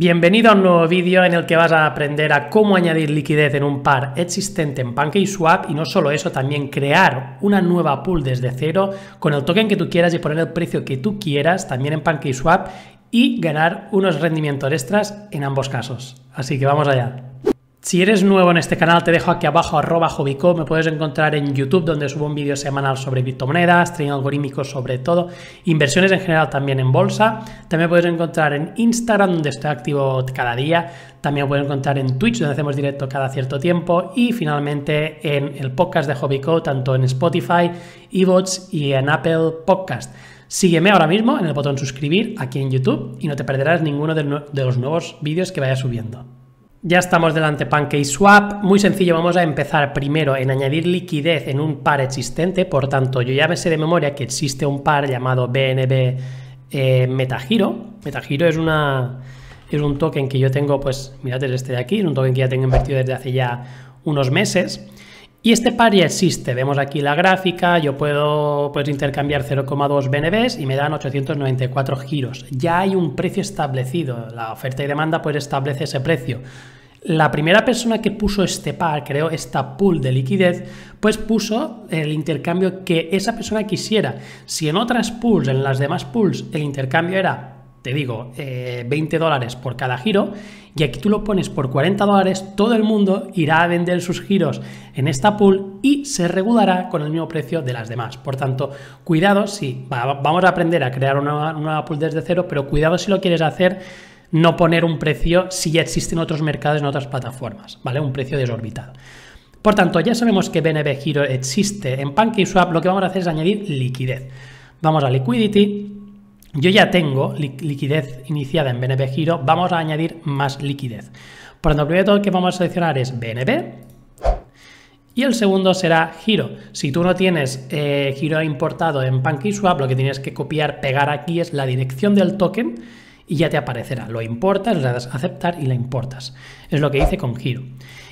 Bienvenido a un nuevo vídeo en el que vas a aprender a cómo añadir liquidez en un par existente en PancakeSwap y no solo eso, también crear una nueva pool desde cero con el token que tú quieras y poner el precio que tú quieras también en PancakeSwap y ganar unos rendimientos extras en ambos casos. Así que vamos allá. Si eres nuevo en este canal, te dejo aquí abajo arroba HobbyCo. me puedes encontrar en YouTube donde subo un vídeo semanal sobre criptomonedas, trading algorítmico sobre todo, inversiones en general también en bolsa. También puedes encontrar en Instagram donde estoy activo cada día. También puedes encontrar en Twitch donde hacemos directo cada cierto tiempo y finalmente en el podcast de HobbyCo, tanto en Spotify, Evox y en Apple Podcast. Sígueme ahora mismo en el botón suscribir aquí en YouTube y no te perderás ninguno de los nuevos vídeos que vaya subiendo. Ya estamos delante PancakeSwap, muy sencillo, vamos a empezar primero en añadir liquidez en un par existente, por tanto yo ya me sé de memoria que existe un par llamado BNB eh, Metagiro, Metagiro es, una, es un token que yo tengo, pues mirad es este de aquí, es un token que ya tengo invertido desde hace ya unos meses, y este par ya existe, vemos aquí la gráfica, yo puedo intercambiar 0,2 BNBs y me dan 894 giros. Ya hay un precio establecido, la oferta y demanda pues establece ese precio. La primera persona que puso este par, creó esta pool de liquidez, pues puso el intercambio que esa persona quisiera. Si en otras pools, en las demás pools, el intercambio era te digo, 20 eh, dólares por cada giro, y aquí tú lo pones por 40 dólares, todo el mundo irá a vender sus giros en esta pool y se regulará con el mismo precio de las demás. Por tanto, cuidado si vamos a aprender a crear una, nueva pool desde cero, pero cuidado si lo quieres hacer no poner un precio si ya existen otros mercados en otras plataformas, ¿vale? Un precio desorbitado. Por tanto, ya sabemos que BNB Giro existe en PancakeSwap, lo que vamos a hacer es añadir liquidez. Vamos a Liquidity, yo ya tengo liquidez iniciada en BNB Giro, vamos a añadir más liquidez. Por tanto, primero que vamos a seleccionar es BNB, y el segundo será giro. Si tú no tienes eh, giro importado en PancakeSwap, lo que tienes que copiar, pegar aquí es la dirección del token y ya te aparecerá. Lo importas, le das a aceptar y la importas. Es lo que hice con Giro.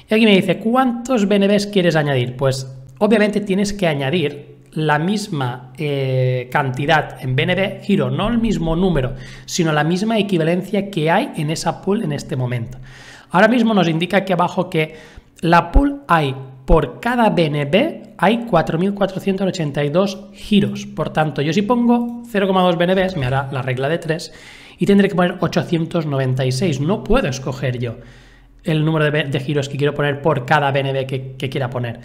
Y aquí me dice, ¿cuántos BNBs quieres añadir? Pues obviamente tienes que añadir la misma eh, cantidad en BNB Giro, no el mismo número, sino la misma equivalencia que hay en esa pool en este momento. Ahora mismo nos indica aquí abajo que la pool hay por cada BNB hay 4.482 giros. Por tanto, yo si pongo 0,2 BNBs, me hará la regla de 3 y tendré que poner 896. No puedo escoger yo el número de, giros que quiero poner por cada BNB que, quiera poner.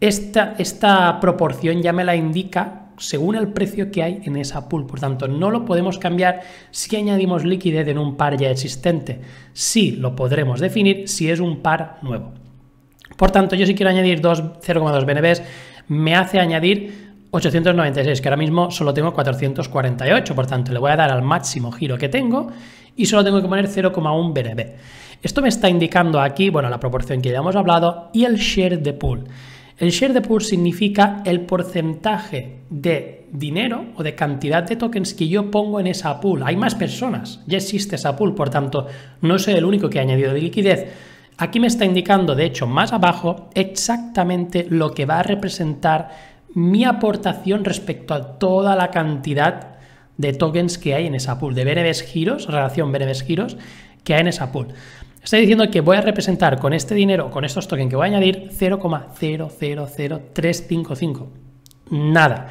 Esta, esta proporción ya me la indica según el precio que hay en esa pool. Por tanto, no lo podemos cambiar si añadimos liquidez en un par ya existente. Sí lo podremos definir si es un par nuevo. Por tanto, yo si quiero añadir 0,2 BNBs, me hace añadir 896, que ahora mismo solo tengo 448, por tanto le voy a dar al máximo giro que tengo y solo tengo que poner 0,1 BNB. Esto me está indicando aquí, bueno, la proporción que ya hemos hablado y el share de pool. El share de pool significa el porcentaje de dinero o de cantidad de tokens que yo pongo en esa pool. Hay más personas, ya existe esa pool, por tanto, no soy el único que ha añadido de liquidez. Aquí me está indicando, de hecho, más abajo, exactamente lo que va a representar mi aportación respecto a toda la cantidad de tokens que hay en esa pool, de BNBs giros, relación BNBs giros, que hay en esa pool. Estoy diciendo que voy a representar con este dinero, con estos tokens que voy a añadir, 0,000355. Nada.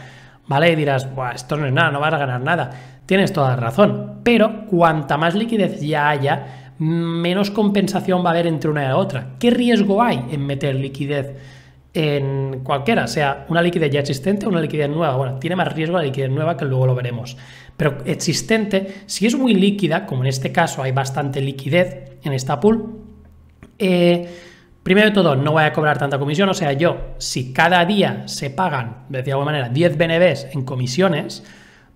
¿Vale? Y dirás, esto no es nada, no vas a ganar nada. Tienes toda la razón. Pero cuanta más liquidez ya haya, menos compensación va a haber entre una y la otra. ¿Qué riesgo hay en meter liquidez? en cualquiera, sea una liquidez ya existente o una liquidez nueva. Bueno, tiene más riesgo la liquidez nueva que luego lo veremos. Pero existente, si es muy líquida, como en este caso hay bastante liquidez en esta pool, eh, primero de todo, no voy a cobrar tanta comisión. O sea, yo, si cada día se pagan, de alguna manera, 10 BNBs en comisiones,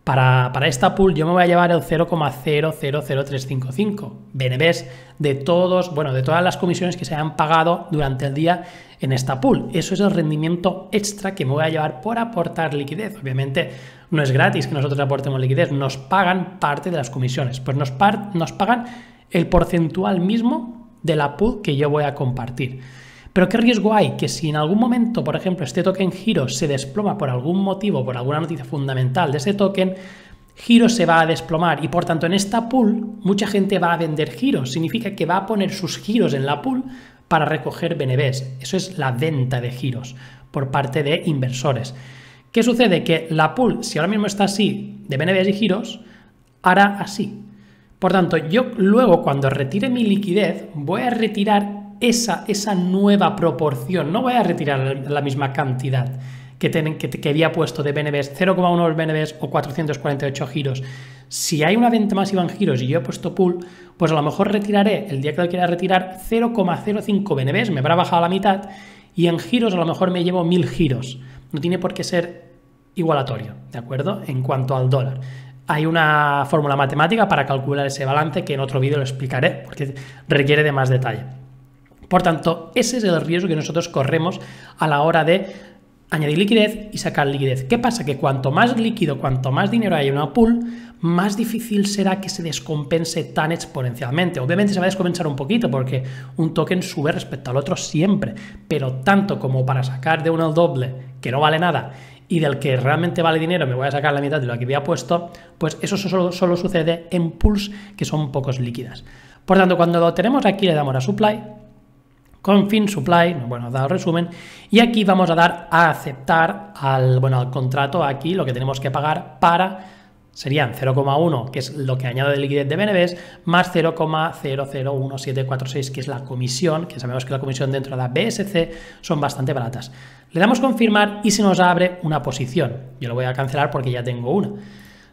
para, esta pool yo me voy a llevar el 0,000355, BNBs de todos, bueno, de todas las comisiones que se han pagado durante el día en esta pool. Eso es el rendimiento extra que me voy a llevar por aportar liquidez. Obviamente no es gratis que nosotros aportemos liquidez, nos pagan parte de las comisiones, pues nos, nos pagan el porcentual mismo de la pool que yo voy a compartir. Pero ¿qué riesgo hay? Que si en algún momento, por ejemplo, este token giro se desploma por algún motivo, por alguna noticia fundamental de ese token, Giro se va a desplomar y por tanto en esta pool mucha gente va a vender giros. Significa que va a poner sus giros en la pool para recoger BNBs. Eso es la venta de giros por parte de inversores. ¿Qué sucede? Que la pool, si ahora mismo está así de BNBs y giros, hará así. Por tanto, yo luego cuando retire mi liquidez voy a retirar esa, nueva proporción. No voy a retirar la misma cantidad que, que, había puesto de BNBs, 0,1 BNBs o 448 giros. Si hay una venta masiva en giros y yo he puesto pull, pues a lo mejor retiraré el día que lo quiera retirar 0,05 BNBs, me habrá bajado la mitad y en giros a lo mejor me llevo 1000 giros. No tiene por qué ser igualatorio, ¿de acuerdo? En cuanto al dólar. Hay una fórmula matemática para calcular ese balance que en otro vídeo lo explicaré porque requiere de más detalle. Por tanto, ese es el riesgo que nosotros corremos a la hora de añadir liquidez y sacar liquidez. ¿Qué pasa? Que cuanto más líquido, cuanto más dinero hay en una pool, más difícil será que se descompense tan exponencialmente. Obviamente se va a descompensar un poquito porque un token sube respecto al otro siempre, pero tanto como para sacar de uno el doble, que no vale nada, y del que realmente vale dinero me voy a sacar la mitad de lo que había puesto, pues eso solo, solo sucede en pools que son pocos líquidas. Por tanto, cuando lo tenemos aquí le damos a supply, fin, supply, bueno, dado el resumen, y aquí vamos a dar a aceptar al, bueno, al contrato aquí lo que tenemos que pagar para serían 0,1, que es lo que añade de liquidez de BNBs, más 0,001746, que es la comisión, que sabemos que la comisión dentro de la BSC son bastante baratas. Le damos confirmar y se nos abre una posición. Yo lo voy a cancelar porque ya tengo una.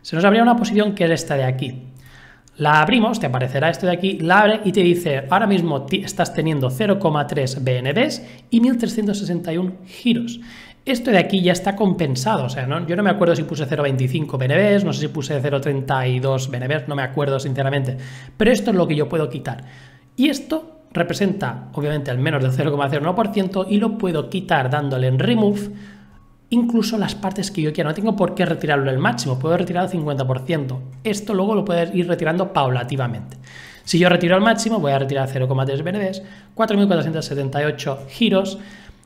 Se nos abre una posición que es esta de aquí. La abrimos, te aparecerá esto de aquí, la abre y te dice, ahora mismo estás teniendo 0,3 BNBs y 1361 giros. Esto de aquí ya está compensado, o sea, ¿no? yo no me acuerdo si puse 0.25 BNBs, no sé si puse 0.32 BNBs, no me acuerdo sinceramente, pero esto es lo que yo puedo quitar. Y esto representa obviamente al menos del 0,01% y lo puedo quitar dándole en remove incluso las partes que yo quiera. No tengo por qué retirarlo el máximo, puedo retirar el 50%. Esto luego lo puedes ir retirando paulativamente. Si yo retiro al máximo, voy a retirar 0,3 verdes, 4.478 giros,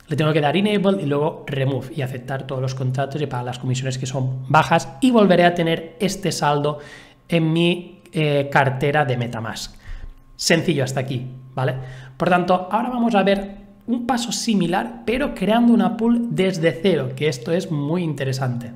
le tengo que dar enable y luego remove y aceptar todos los contratos y pagar las comisiones que son bajas y volveré a tener este saldo en mi eh, cartera de Metamask. Sencillo hasta aquí, ¿vale? Por tanto, ahora vamos a ver un paso similar, pero creando una pool desde cero, que esto es muy interesante.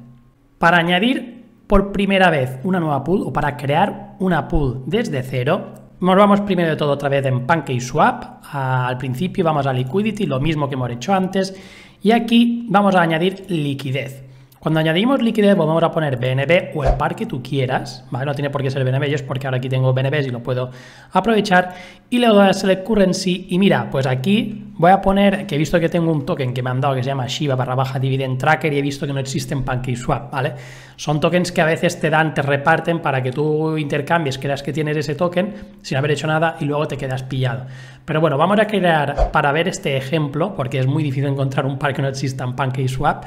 Para añadir por primera vez una nueva pool o para crear una pool desde cero, nos vamos primero de todo otra vez en PancakeSwap. Al principio vamos a Liquidity, lo mismo que hemos hecho antes. Y aquí vamos a añadir liquidez. Cuando añadimos liquidez, vamos a poner BNB o el par que tú quieras, ¿vale? No tiene por qué ser BNB, yo es porque ahora aquí tengo BNB y lo puedo aprovechar. Y le doy a Select Currency y mira, pues aquí voy a poner, que he visto que tengo un token que me han dado que se llama Shiba barra baja Dividend Tracker y he visto que no existe existen PancakeSwap, ¿vale? Son tokens que a veces te dan, te reparten para que tú intercambies, creas que tienes ese token sin haber hecho nada y luego te quedas pillado. Pero bueno, vamos a crear para ver este ejemplo, porque es muy difícil encontrar un par que no exista en PancakeSwap.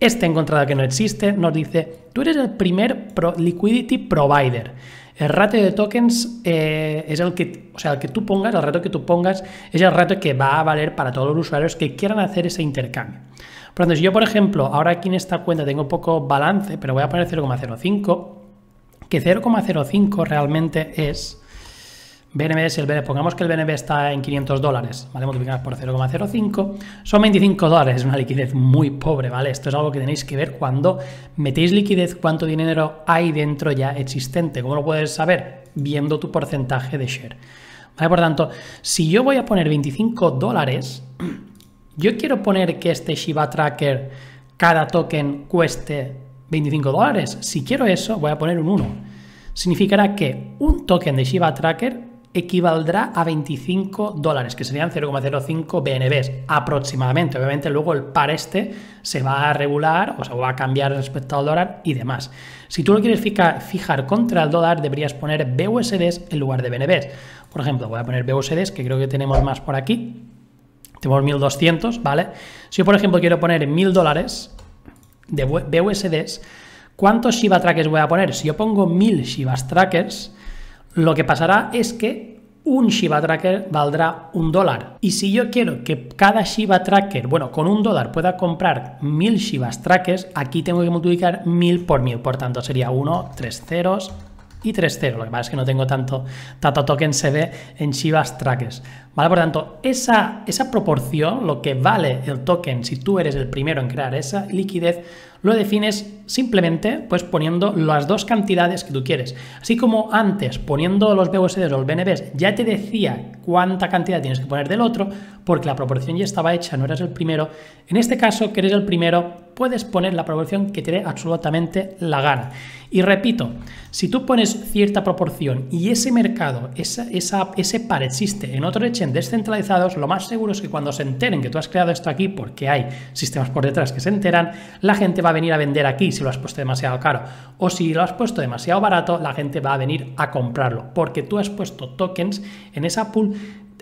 Este encontrado que no existe nos dice, tú eres el primer liquidity provider. El ratio de tokens eh, es el que, o sea, el que tú pongas, el rato que tú pongas es el rato que va a valer para todos los usuarios que quieran hacer ese intercambio. Por yo, por ejemplo, ahora aquí en esta cuenta tengo poco balance, pero voy a poner 0,05, que 0,05 realmente es BNB es el BNB, pongamos que el BNB está en 500 dólares, ¿vale? Multiplicamos por 0,05, son 25 dólares, es una liquidez muy pobre, ¿vale? Esto es algo que tenéis que ver cuando metéis liquidez, cuánto dinero hay dentro ya existente. ¿Cómo lo puedes saber? Viendo tu porcentaje de share. ¿Vale? Por tanto, si yo voy a poner 25 dólares, yo quiero poner que este Shiba Tracker, cada token cueste 25 dólares. Si quiero eso, voy a poner un 1. Significará que un token de Shiba Tracker equivaldrá a 25 dólares, que serían 0,05 BNBs aproximadamente. Obviamente luego el par este se va a regular, o sea, va a cambiar respecto al dólar y demás. Si tú lo quieres fijar, fijar contra el dólar, deberías poner BUSDs en lugar de BNBs. Por ejemplo, voy a poner BUSDs, que creo que tenemos más por aquí. Tenemos 1200, ¿vale? Si yo, por ejemplo, quiero poner 1000 dólares de BUSDs, ¿cuántos Shiba Trackers voy a poner? Si yo pongo 1000 Shiba Trackers, lo que pasará es que un Shiba Tracker valdrá un dólar. Y si yo quiero que cada Shiba Tracker, bueno, con un dólar pueda comprar mil Shibas Trackers, aquí tengo que multiplicar mil por mil. Por tanto, sería 1, tres ceros y 3 ceros. Lo que pasa es que no tengo tanto, tanto token ve en Shibas Trackers. ¿Vale? Por tanto, esa, esa proporción, lo que vale el token si tú eres el primero en crear esa liquidez, lo defines simplemente pues poniendo las dos cantidades que tú quieres. Así como antes poniendo los BUSD o los BNBs ya te decía cuánta cantidad tienes que poner del otro, porque la proporción ya estaba hecha, no eras el primero. En este caso, que eres el primero, puedes poner la proporción que te dé absolutamente la gana. Y repito, si tú pones cierta proporción y ese mercado, esa, esa, ese par existe en otros exchanges descentralizados, lo más seguro es que cuando se enteren que tú has creado esto aquí, porque hay sistemas por detrás que se enteran, la gente va a venir a vender aquí si lo has puesto demasiado caro. O si lo has puesto demasiado barato, la gente va a venir a comprarlo, porque tú has puesto tokens en esa pool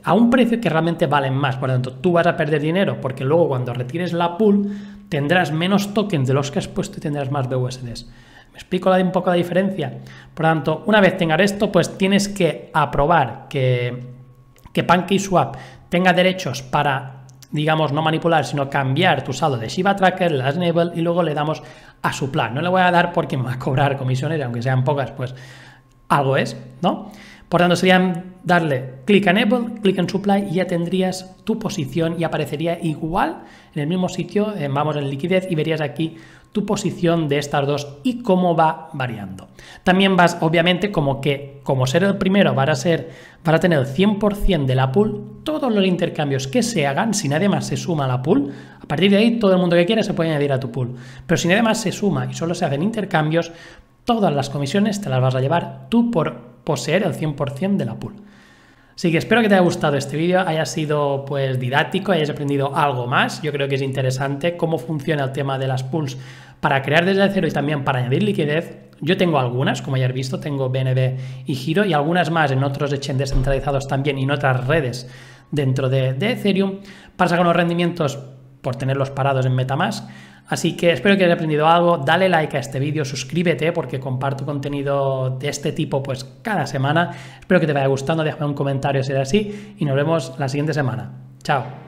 a un precio que realmente valen más. Por lo tanto, tú vas a perder dinero porque luego cuando retires la pool tendrás menos tokens de los que has puesto y tendrás más BUSDs. ¿Me explico un poco la diferencia? Por lo tanto, una vez tengas esto, pues tienes que aprobar que, que PancakeSwap tenga derechos para, digamos, no manipular, sino cambiar tu saldo de Shiba Tracker, las Nebel, y luego le damos a su plan. No le voy a dar porque me va a cobrar comisiones, aunque sean pocas, pues algo es, ¿no? Por tanto, sería darle clic en Apple, clic en Supply y ya tendrías tu posición y aparecería igual en el mismo sitio, eh, vamos en liquidez y verías aquí tu posición de estas dos y cómo va variando. También vas, obviamente, como que como ser el primero para ser para tener 100% de la pool, todos los intercambios que se hagan, si nadie más se suma a la pool, a partir de ahí todo el mundo que quiera se puede añadir a tu pool. Pero si nadie más se suma y solo se hacen intercambios, todas las comisiones te las vas a llevar tú por poseer el 100% de la pool. Así que espero que te haya gustado este vídeo, haya sido pues didáctico, hayas aprendido algo más. Yo creo que es interesante cómo funciona el tema de las pools para crear desde cero y también para añadir liquidez. Yo tengo algunas, como ya visto, tengo BNB y Giro y algunas más en otros exchanges centralizados también y en otras redes dentro de, de Ethereum para sacar unos rendimientos por tenerlos parados en Metamask. Así que espero que hayas aprendido algo, dale like a este vídeo, suscríbete porque comparto contenido de este tipo pues cada semana. Espero que te vaya gustando, déjame un comentario si es así y nos vemos la siguiente semana. Chao.